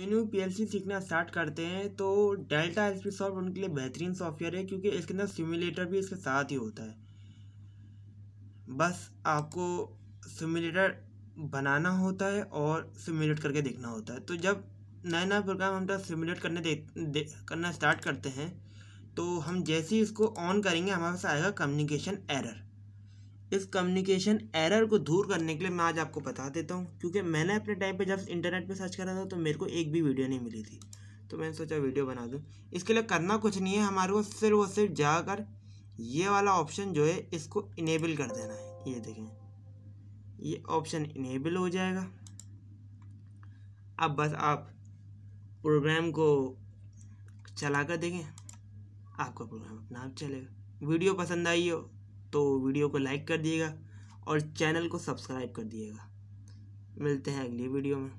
N P L C सीखना start करते हैं तो डेल्टा एस पी सॉफ्ट उनके लिए बेहतरीन सॉफ्टवेयर है क्योंकि इसके अंदर सिमुलेटर भी इसके साथ ही होता है बस आपको सिमुलेटर बनाना होता है और सिमुलेट करके देखना होता है तो जब नया नया प्रोग्राम हम सिमुलेट करने देख दे, करना स्टार्ट करते हैं तो हम जैसे ही इसको ऑन करेंगे हमारे पास आएगा कम्युनिकेशन एरर इस कम्युनिकेशन एरर को दूर करने के लिए मैं आज आपको बता देता हूँ क्योंकि मैंने अपने टाइम पे जब इंटरनेट पे सर्च करा था तो मेरे को एक भी वीडियो नहीं मिली थी तो मैंने सोचा वीडियो बना दूँ इसके लिए करना कुछ नहीं है हमारे को सिर्फ और सिर्फ जाकर ये वाला ऑप्शन जो है इसको इनेबल कर देना है ये देखें ये ऑप्शन इनेबल हो जाएगा अब बस आप प्रोग्राम को चला कर देखें आपका प्रोग्राम अपना आप चलेगा वीडियो पसंद आई हो तो वीडियो को लाइक कर दिएगा और चैनल को सब्सक्राइब कर दिएगा मिलते हैं अगली वीडियो में